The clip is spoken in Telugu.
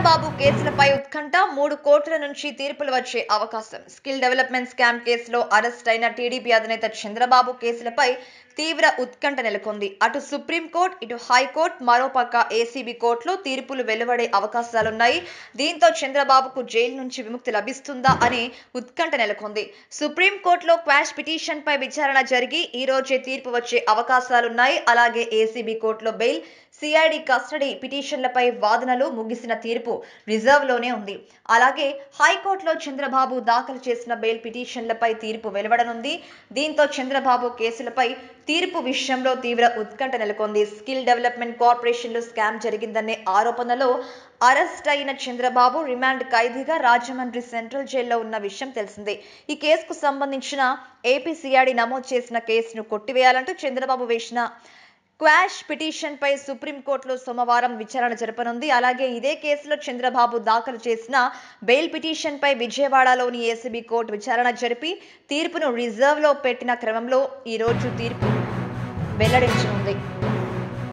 చంద్రబాబు కేసులపై ఉత్కంఠ మూడు కోట్ల నుంచి తీర్పులు వచ్చే అవకాశం స్కిల్ డెవలప్మెంట్ స్కామ్ కేసులో అరెస్ట్ అయిన టీడీపీ అధినేత చంద్రబాబు కేసులపై తీవ్ర ఉత్కంఠ నెలకొంది అటు సుప్రీంకోర్టు ఇటు హైకోర్టు మరోపక్క ఏసీబీ కోర్టులో తీర్పులు వెలువడే అవకాశాలున్నాయి దీంతో చంద్రబాబుకు జైలు నుంచి విముక్తి లభిస్తుందా అని ఉత్కంఠ నెలకొంది సుప్రీంకోర్టులో క్వాష్ పిటిషన్ పై విచారణ జరిగి ఈ రోజే తీర్పు వచ్చే అవకాశాలున్నాయి అలాగే ఏసీబీ కోర్టులో బెయిల్ సిఐడి కస్టడీ పిటిషన్లపై వాదనలు ముగిసిన తీర్పు తీర్పు రిజర్వ్లోనే ఉంది అలాగే హైకోర్టులో చంద్రబాబు దాఖలు చేసిన బెయిల్ పిటిషన్లపై తీర్పు వెలువడనుంది దీంతో చంద్రబాబు కేసులపై తీర్పు విషయంలో తీవ్ర ఉత్కంఠ నెలకొంది స్కిల్ డెవలప్మెంట్ కార్పొరేషన్లో స్కామ్ జరిగిందనే ఆరోపణలో అరెస్ట్ అయిన చంద్రబాబు రిమాండ్ ఖైదీగా రాజమండ్రి సెంట్రల్ జైల్లో ఉన్న విషయం తెలిసిందే ఈ కేసుకు సంబంధించిన ఏపీ సిఐడి నమోదు చేసిన కేసును కొట్టివేయాలంటూ చంద్రబాబు వేసిన క్వాష్ పిటిషన్పై సుప్రీంకోర్టులో సోమవారం విచారణ జరపనుంది అలాగే ఇదే కేసులో చంద్రబాబు దాఖలు చేసిన బెయిల్ పిటిషన్పై విజయవాడలోని ఏసీబీ కోర్టు విచారణ జరిపి తీర్పును రిజర్వ్లో పెట్టిన క్రమంలో ఈ రోజు తీర్పు వెల్లడించనుంది